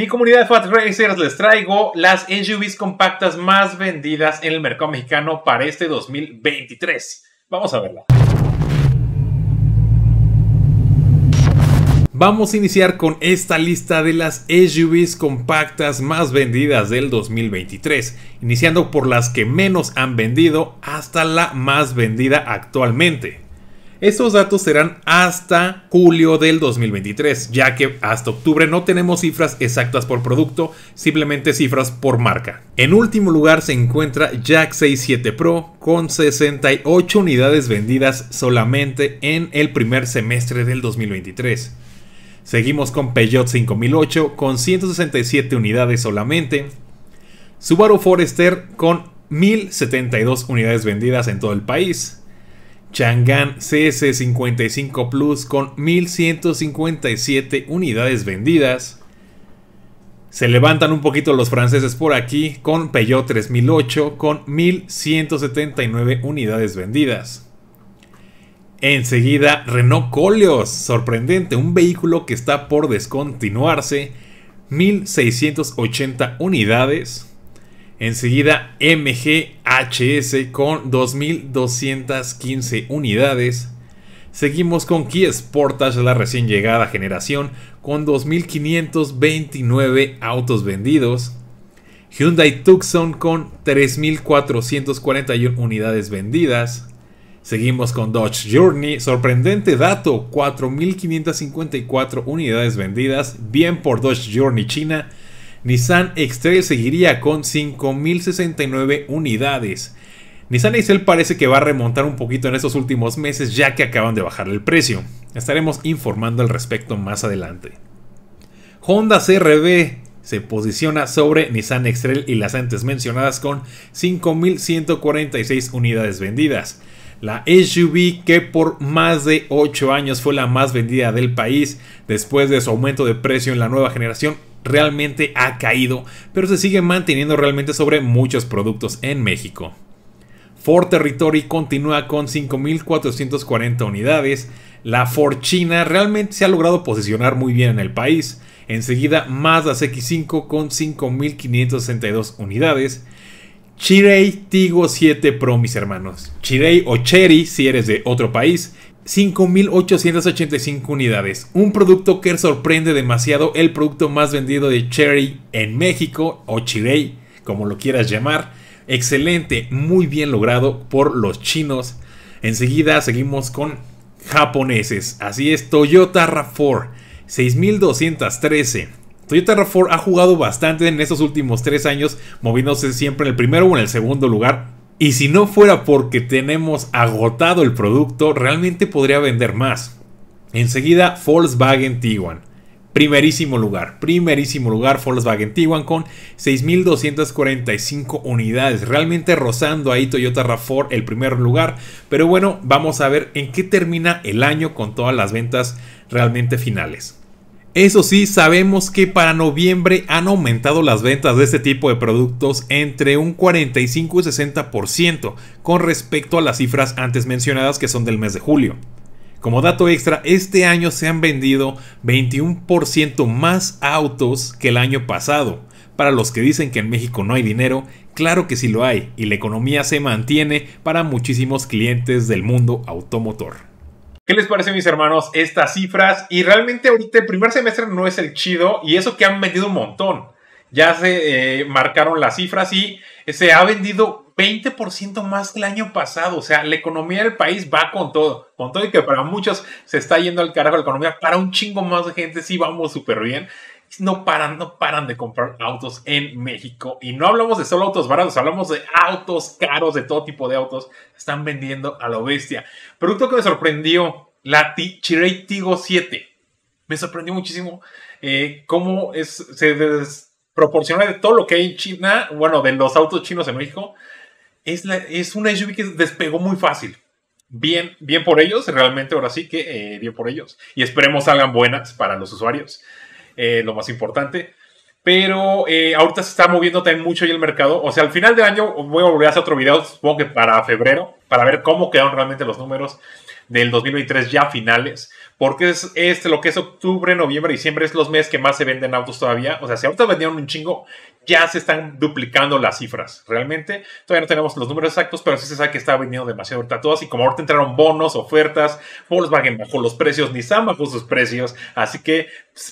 Mi comunidad de Fat Racers les traigo las SUVs compactas más vendidas en el mercado mexicano para este 2023. Vamos a verla. Vamos a iniciar con esta lista de las SUVs compactas más vendidas del 2023, iniciando por las que menos han vendido hasta la más vendida actualmente. Estos datos serán hasta julio del 2023, ya que hasta octubre no tenemos cifras exactas por producto, simplemente cifras por marca. En último lugar se encuentra Jack 67 Pro con 68 unidades vendidas solamente en el primer semestre del 2023. Seguimos con Peugeot 5008 con 167 unidades solamente. Subaru Forester con 1072 unidades vendidas en todo el país. Chang'an CS55 Plus con 1157 unidades vendidas. Se levantan un poquito los franceses por aquí con Peugeot 3008 con 1179 unidades vendidas. Enseguida Renault Coleos, sorprendente, un vehículo que está por descontinuarse, 1680 unidades. Enseguida MGHS con 2.215 unidades. Seguimos con Kia Sportage, la recién llegada generación, con 2.529 autos vendidos. Hyundai Tucson con 3.441 unidades vendidas. Seguimos con Dodge Journey. Sorprendente dato, 4.554 unidades vendidas. Bien por Dodge Journey China. Nissan x seguiría con 5.069 unidades. Nissan Excel parece que va a remontar un poquito en estos últimos meses ya que acaban de bajar el precio. Estaremos informando al respecto más adelante. Honda CRB se posiciona sobre Nissan x y las antes mencionadas con 5.146 unidades vendidas. La SUV que por más de 8 años fue la más vendida del país después de su aumento de precio en la nueva generación realmente ha caído, pero se sigue manteniendo realmente sobre muchos productos en México. Ford Territory continúa con 5.440 unidades. La Ford China realmente se ha logrado posicionar muy bien en el país. Enseguida Mazda x 5 con 5.562 unidades. Chirei Tigo 7 Pro, mis hermanos. Chirei o Cherry si eres de otro país 5.885 unidades. Un producto que sorprende demasiado, el producto más vendido de Cherry en México, o Chile como lo quieras llamar. Excelente, muy bien logrado por los chinos. Enseguida seguimos con japoneses. Así es, Toyota RAV4, 6.213. Toyota RAV4 ha jugado bastante en estos últimos tres años, moviéndose siempre en el primero o en el segundo lugar y si no fuera porque tenemos agotado el producto, realmente podría vender más. Enseguida, Volkswagen Tiguan. Primerísimo lugar, primerísimo lugar Volkswagen Tiguan con 6.245 unidades, realmente rozando ahí Toyota RAV4 el primer lugar, pero bueno, vamos a ver en qué termina el año con todas las ventas realmente finales. Eso sí, sabemos que para noviembre han aumentado las ventas de este tipo de productos entre un 45 y 60% con respecto a las cifras antes mencionadas que son del mes de julio. Como dato extra, este año se han vendido 21% más autos que el año pasado. Para los que dicen que en México no hay dinero, claro que sí lo hay y la economía se mantiene para muchísimos clientes del mundo automotor. ¿Qué les parece, mis hermanos, estas cifras? Y realmente ahorita el primer semestre no es el chido y eso que han vendido un montón. Ya se eh, marcaron las cifras y se ha vendido 20% más que el año pasado. O sea, la economía del país va con todo. Con todo y que para muchos se está yendo al carajo la economía. Para un chingo más de gente sí vamos súper bien no paran, no paran de comprar autos en México. Y no hablamos de solo autos baratos, hablamos de autos caros, de todo tipo de autos. Están vendiendo a la bestia. Producto que me sorprendió, la Chirey Tigo 7. Me sorprendió muchísimo eh, cómo es, se desproporciona de todo lo que hay en China, bueno, de los autos chinos en México. Es, es una SUV que despegó muy fácil bien, bien por ellos, realmente ahora sí que dio eh, bien por ellos. Y esperemos salgan buenas para los usuarios. Eh, lo más importante. Pero eh, ahorita se está moviendo también mucho ahí el mercado. O sea, al final del año voy a volver a hacer otro video, supongo que para febrero, para ver cómo quedaron realmente los números del 2023 ya finales, porque es, este lo que es octubre, noviembre, diciembre, es los meses que más se venden autos todavía. O sea, si ahorita vendieron un chingo, ya se están duplicando las cifras. Realmente, todavía no tenemos los números exactos, pero sí se sabe que está vendiendo demasiado ahorita todas. Y como ahorita entraron bonos, ofertas, Volkswagen bajó los precios, Nissan bajó sus precios. Así que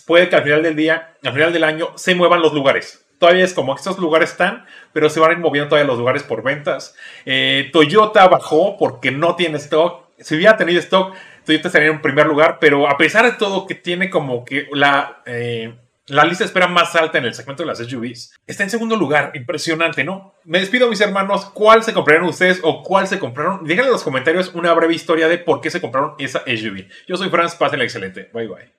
puede que al final del día, al final del año, se muevan los lugares todavía es como que estos lugares están, pero se van a moviendo todavía los lugares por ventas. Eh, Toyota bajó porque no tiene stock si hubiera tenido stock, Toyota estaría en primer lugar, pero a pesar de todo que tiene como que la, eh, la lista de espera más alta en el segmento de las SUVs, está en segundo lugar, impresionante, ¿no? Me despido mis hermanos, ¿cuál se compraron ustedes o cuál se compraron? Déjenme en los comentarios una breve historia de por qué se compraron esa SUV. Yo soy Franz, la excelente, bye bye.